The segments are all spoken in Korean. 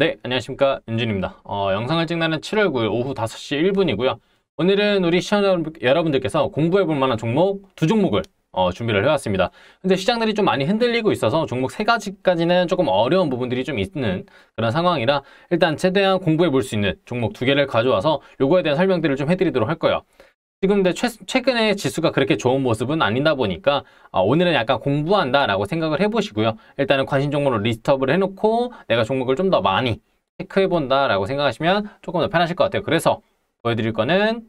네, 안녕하십니까. 윤준입니다. 어, 영상을 찍는 7월 9일 오후 5시 1분이고요. 오늘은 우리 시청자 여러분들께서 공부해 볼 만한 종목 두 종목을 어, 준비를 해왔습니다. 근데 시장들이 좀 많이 흔들리고 있어서 종목 세 가지까지는 조금 어려운 부분들이 좀 있는 그런 상황이라 일단 최대한 공부해 볼 수 있는 종목 두 개를 가져와서 요거에 대한 설명들을 좀 해드리도록 할 거예요. 지금 근데 최, 근에 지수가 그렇게 좋은 모습은 아니다 보니까 어, 오늘은 약간 공부한다라고 생각을 해보시고요. 일단은 관심 종목으로 리스트업을 해놓고 내가 종목을 좀 더 많이 체크해본다라고 생각하시면 조금 더 편하실 것 같아요. 그래서 보여드릴 거는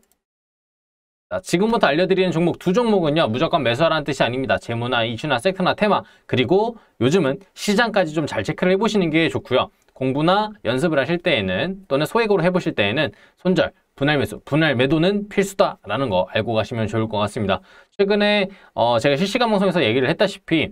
자, 지금부터 알려드리는 종목 두 종목은요. 무조건 매수하라는 뜻이 아닙니다. 재무나 이슈나 섹터나 테마 그리고 요즘은 시장까지 좀 잘 체크를 해보시는 게 좋고요. 공부나 연습을 하실 때에는 또는 소액으로 해보실 때에는 손절 분할 매수, 분할 매도는 필수다라는 거 알고 가시면 좋을 것 같습니다. 최근에 어, 제가 실시간 방송에서 얘기를 했다시피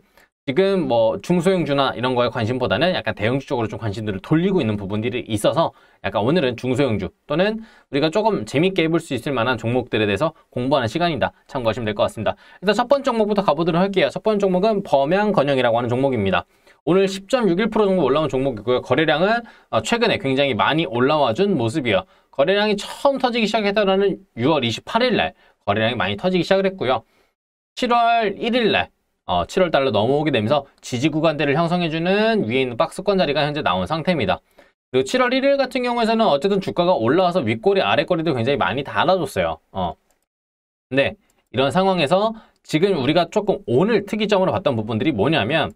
지금 뭐 중소형주나 이런 거에 관심보다는 약간 대형주 쪽으로 좀 관심들을 돌리고 있는 부분들이 있어서 약간 오늘은 중소형주 또는 우리가 조금 재밌게 해볼 수 있을 만한 종목들에 대해서 공부하는 시간이다 참고하시면 될 것 같습니다. 일단 첫 번째 종목부터 가보도록 할게요. 첫 번째 종목은 범양건영이라고 하는 종목입니다. 오늘 10.61% 정도 올라온 종목이고요. 거래량은 어, 최근에 굉장히 많이 올라와 준 모습이에요. 거래량이 처음 터지기 시작했다는 6월 28일 날 거래량이 많이 터지기 시작을 했고요. 7월 1일 날 어, 7월 달로 넘어오게 되면서 지지 구간대를 형성해주는 위에 있는 박스권 자리가 현재 나온 상태입니다. 그리고 7월 1일 같은 경우에는 어쨌든 주가가 올라와서 윗꼬리 아래꼬리도 굉장히 많이 달아줬어요. 어. 근데 이런 상황에서 지금 우리가 조금 오늘 특이점으로 봤던 부분들이 뭐냐면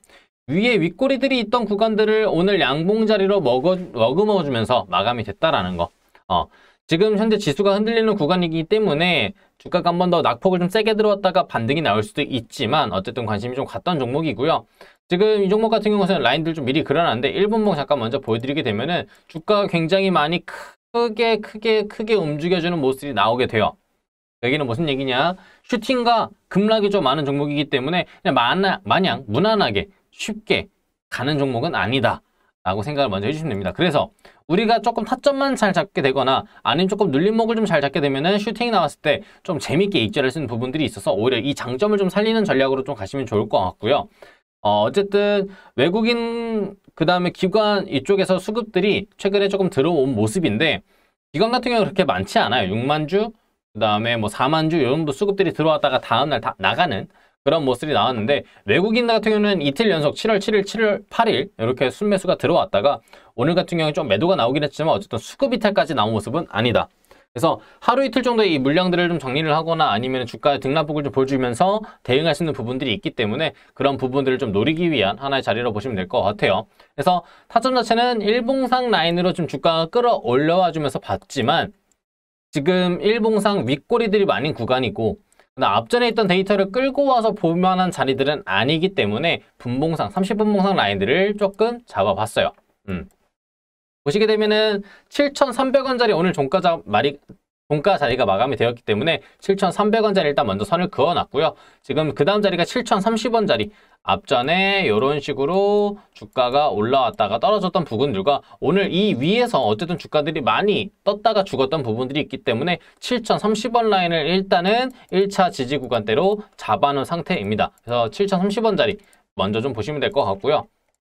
위에 윗꼬리들이 있던 구간들을 오늘 양봉 자리로 먹 머금어주면서 마감이 됐다라는 거. 어, 지금 현재 지수가 흔들리는 구간이기 때문에 주가가 한 번 더 낙폭을 좀 세게 들어왔다가 반등이 나올 수도 있지만 어쨌든 관심이 좀 갔던 종목이고요. 지금 이 종목 같은 경우는 라인들 좀 미리 그려놨는데 1분봉 잠깐 먼저 보여드리게 되면은 주가가 굉장히 많이 크게 크게 크게 움직여주는 모습이 나오게 돼요. 여기는 무슨 얘기냐? 슈팅과 급락이 좀 많은 종목이기 때문에 그냥 마나, 마냥 무난하게 쉽게 가는 종목은 아니다. 라고 생각을 먼저 해주시면 됩니다. 그래서 우리가 조금 타점만 잘 잡게 되거나 아니면 조금 눌림목을 좀 잘 잡게 되면은 슈팅이 나왔을 때 좀 재밌게 익절할 수 있는 부분들이 있어서 오히려 이 장점을 좀 살리는 전략으로 좀 가시면 좋을 것 같고요. 어, 어쨌든 외국인 그 다음에 기관 이쪽에서 수급들이 최근에 조금 들어온 모습인데 기관 같은 경우는 그렇게 많지 않아요. 6만 주, 그 다음에 뭐 4만 주이 정도 수급들이 들어왔다가 다음날 다 나가는 그런 모습이 나왔는데 외국인 같은 경우는 이틀 연속 7월 7일, 7월 8일 이렇게 순매수가 들어왔다가 오늘 같은 경우에 좀 매도가 나오긴 했지만 어쨌든 수급 이탈까지 나온 모습은 아니다. 그래서 하루 이틀 정도의 이 물량들을 좀 정리를 하거나 아니면 주가의 등락폭을 좀 보여주면서 대응할 수 있는 부분들이 있기 때문에 그런 부분들을 좀 노리기 위한 하나의 자리로 보시면 될 것 같아요. 그래서 타점 자체는 일봉상 라인으로 좀 주가가 끌어올려와 주면서 봤지만 지금 일봉상 윗꼬리들이 많은 구간이고 앞전에 있던 데이터를 끌고 와서 볼만한 자리들은 아니기 때문에 분봉상, 30분봉상 라인들을 조금 잡아봤어요. 음. 보시게 되면은 7,300원짜리 오늘 종가 자, 마리, 종가 자리가 마감이 되었기 때문에 7,300원짜리 일단 먼저 선을 그어놨고요. 지금 그 다음 자리가 7,030원짜리 앞전에 이런 식으로 주가가 올라왔다가 떨어졌던 부분들과 오늘 이 위에서 어쨌든 주가들이 많이 떴다가 죽었던 부분들이 있기 때문에 7,030원 라인을 일단은 1차 지지 구간대로 잡아놓은 상태입니다. 그래서 7,030원짜리 먼저 좀 보시면 될 것 같고요.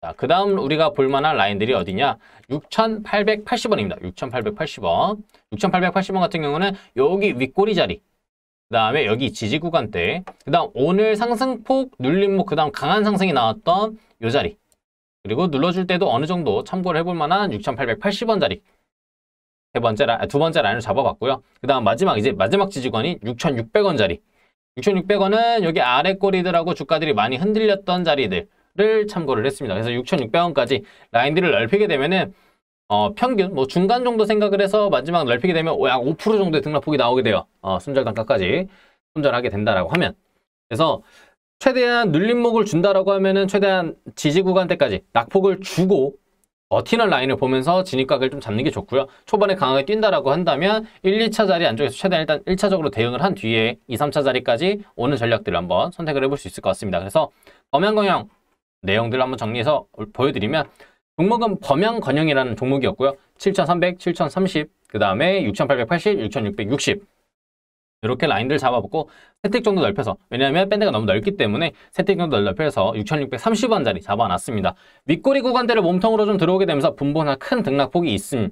자, 그 다음 우리가 볼만한 라인들이 어디냐? 6,880원입니다. 6,880원. 6,880원 같은 경우는 여기 윗꼬리 자리. 그 다음에 여기 지지 구간 때, 그 다음 오늘 상승폭 눌림목, 뭐 그 다음 강한 상승이 나왔던 요 자리. 그리고 눌러줄 때도 어느 정도 참고를 해볼 만한 6,880원 자리. 세 번째 라인, 아, 두 번째 라인을 잡아봤고요. 그 다음 마지막, 이제 마지막 지지권이 6,600원 자리. 6,600원은 여기 아래 꼬리들하고 주가들이 많이 흔들렸던 자리들을 참고를 했습니다. 그래서 6,600원까지 라인들을 넓히게 되면은 어, 평균 뭐 중간 정도 생각을 해서 마지막 넓히게 되면 약 5% 정도의 등락폭이 나오게 돼요. 어, 손절 단가까지 순절하게 된다라고 하면 그래서 최대한 눌림목을 준다라고 하면은 최대한 지지 구간 때까지 낙폭을 주고 버티는 라인을 보면서 진입각을 좀 잡는 게 좋고요. 초반에 강하게 뛴다라고 한다면 1, 2차 자리 안쪽에서 최대한 일단 1차적으로 대응을 한 뒤에 2, 3차 자리까지 오는 전략들을 한번 선택을 해볼 수 있을 것 같습니다. 그래서 범양경영 내용들을 한번 정리해서 보여드리면 종목은 범양 건영이라는 종목이었고요. 7,300, 7,030, 그 다음에 6,880, 6,660 이렇게 라인들 잡아보고 세택 정도 넓혀서 왜냐하면 밴드가 너무 넓기 때문에 세택 정도 넓혀서 6,630원짜리 잡아놨습니다. 윗꼬리 구간대를 몸통으로 좀 들어오게 되면서 분봉한 큰 등락폭이 있음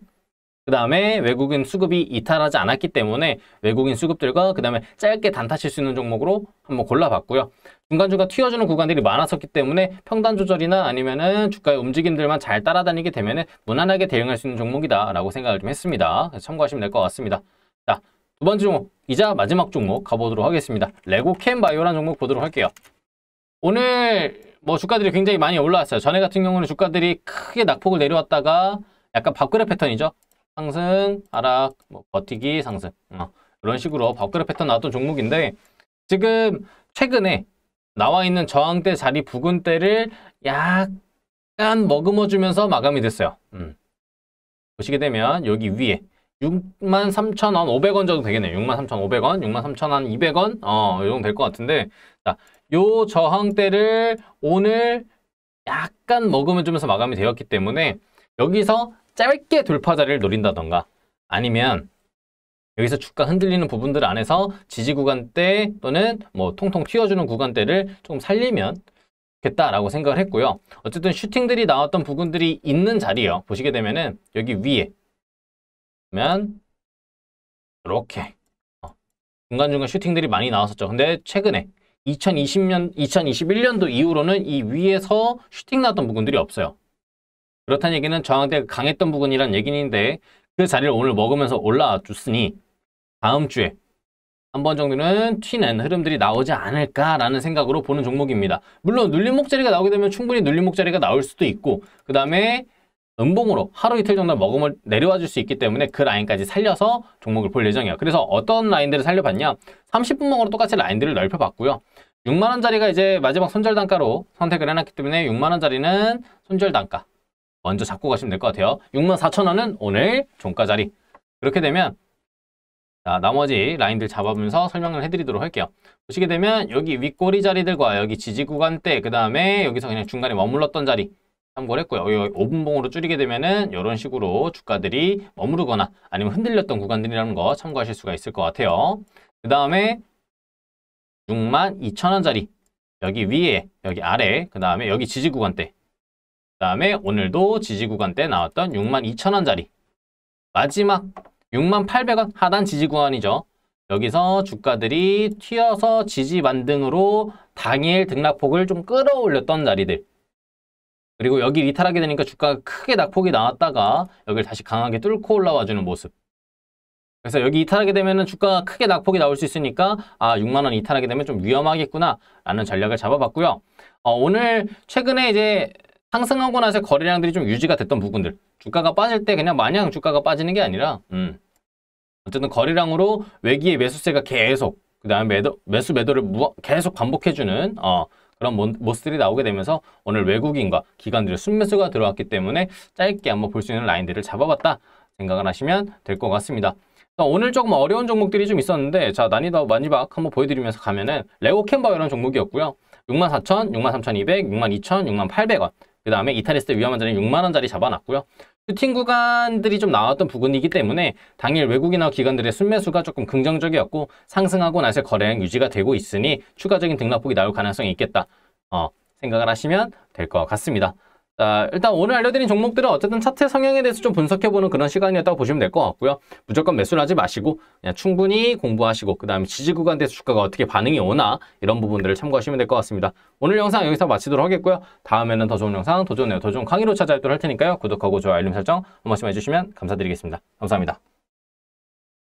그 다음에 외국인 수급이 이탈하지 않았기 때문에 외국인 수급들과 그 다음에 짧게 단타칠 수 있는 종목으로 한번 골라봤고요. 중간중간 튀어주는 구간들이 많았었기 때문에 평단 조절이나 아니면은 주가의 움직임들만 잘 따라다니게 되면은 무난하게 대응할 수 있는 종목이다라고 생각을 좀 했습니다. 참고하시면 될 것 같습니다. 자, 두 번째 종목, 이자 마지막 종목 가보도록 하겠습니다. 레고캔 바이오라는 종목 보도록 할게요. 오늘 뭐 주가들이 굉장히 많이 올라왔어요. 전에 같은 경우는 주가들이 크게 낙폭을 내려왔다가 약간 밥그릇 패턴이죠. 상승, 하락, 뭐 버티기, 상승 어, 이런 식으로 버클릇 패턴 나왔던 종목인데 지금 최근에 나와 있는 저항대 자리 부근대를 약간 머금어주면서 마감이 됐어요. 음. 보시게 되면 여기 위에 63,500원 정도 되겠네요. 63,500원, 63,200원 어, 이 정도 될 것 같은데 자, 요 저항대를 오늘 약간 머금어주면서 마감이 되었기 때문에 여기서 짧게 돌파자리를 노린다던가 아니면 여기서 주가 흔들리는 부분들 안에서 지지 구간대 또는 뭐 통통 튀어주는 구간대를 조금 살리면 겠다라고 생각을 했고요. 어쨌든 슈팅들이 나왔던 부분들이 있는 자리예요. 보시게 되면은 여기 위에 그러면 이렇게 어, 중간중간 슈팅들이 많이 나왔었죠. 근데 최근에 2020년, 2021년도 이후로는 이 위에서 슈팅 나왔던 부분들이 없어요. 그렇다는 얘기는 저항대가 강했던 부분이란 얘기인데 그 자리를 오늘 먹으면서 올라와 줬으니 다음 주에 한 번 정도는 튀는 흐름들이 나오지 않을까라는 생각으로 보는 종목입니다. 물론 눌림목 자리가 나오게 되면 충분히 눌림목 자리가 나올 수도 있고 그 다음에 음봉으로 하루 이틀 정도 먹음을 내려와 줄 수 있기 때문에 그 라인까지 살려서 종목을 볼 예정이에요. 그래서 어떤 라인들을 살려봤냐? 30분봉으로 똑같이 라인들을 넓혀봤고요. 6만원짜리가 이제 마지막 손절 단가로 선택을 해놨기 때문에 6만원짜리는 손절 단가 먼저 잡고 가시면 될 것 같아요. 64,000원은 오늘 종가 자리. 그렇게 되면 자, 나머지 라인들 잡아보면서 설명을 해드리도록 할게요. 보시게 되면 여기 윗꼬리 자리들과 여기 지지 구간대 그 다음에 여기서 그냥 중간에 머물렀던 자리 참고를 했고요. 5분봉으로 줄이게 되면은 이런 식으로 주가들이 머무르거나 아니면 흔들렸던 구간들이라는 거 참고하실 수가 있을 것 같아요. 그 다음에 6 2 0 0 0원자리 여기 위에 여기 아래 그 다음에 여기 지지 구간대 그 다음에 오늘도 지지구간 때 나왔던 62,000원짜리 마지막 6800원 하단 지지구간이죠. 여기서 주가들이 튀어서 지지 반등으로 당일 등락폭을 좀 끌어올렸던 자리들 그리고 여기 리탈하게 되니까 주가가 크게 낙폭이 나왔다가 여기를 다시 강하게 뚫고 올라와주는 모습 그래서 여기 이탈하게 되면 주가가 크게 낙폭이 나올 수 있으니까 아 6만원 이탈하게 되면 좀 위험하겠구나 라는 전략을 잡아봤고요 어, 오늘 최근에 이제 상승하고 나서 거래량들이 좀 유지가 됐던 부분들 주가가 빠질 때 그냥 마냥 주가가 빠지는 게 아니라 음. 어쨌든 거래량으로 외기의 매수세가 계속 그 다음에 매도, 매수 매도를 무 계속 반복해주는 어, 그런 모습들이 나오게 되면서 오늘 외국인과 기관들의 순매수가 들어왔기 때문에 짧게 한번 볼 수 있는 라인들을 잡아봤다 생각을 하시면 될 것 같습니다. 오늘 조금 어려운 종목들이 좀 있었는데 자 난이도 마지막 한번 보여드리면서 가면은 레고 캠버 이런 종목이었고요. 64,000, 63,200, 62,000, 6,800원 0그 다음에 이탈했을 때 위험한 자리는 6만원짜리 잡아놨고요. 슈팅 구간들이 좀 나왔던 부분이기 때문에 당일 외국인하 기관들의 순매수가 조금 긍정적이었고 상승하고 나서 거래량 유지가 되고 있으니 추가적인 등락폭이 나올 가능성이 있겠다. 어, 생각을 하시면 될 것 같습니다. 자, 아, 일단 오늘 알려드린 종목들은 어쨌든 차트 성향에 대해서 좀 분석해보는 그런 시간이었다고 보시면 될 것 같고요. 무조건 매수를 하지 마시고 그냥 충분히 공부하시고 그 다음에 지지구간대서 주가가 어떻게 반응이 오나 이런 부분들을 참고하시면 될 것 같습니다. 오늘 영상 여기서 마치도록 하겠고요. 다음에는 더 좋은 영상, 더 좋은 내용, 더 좋은 강의로 찾아뵙도록 할 테니까요. 구독하고 좋아요, 알림 설정 한 번씩 해주시면 감사드리겠습니다. 감사합니다.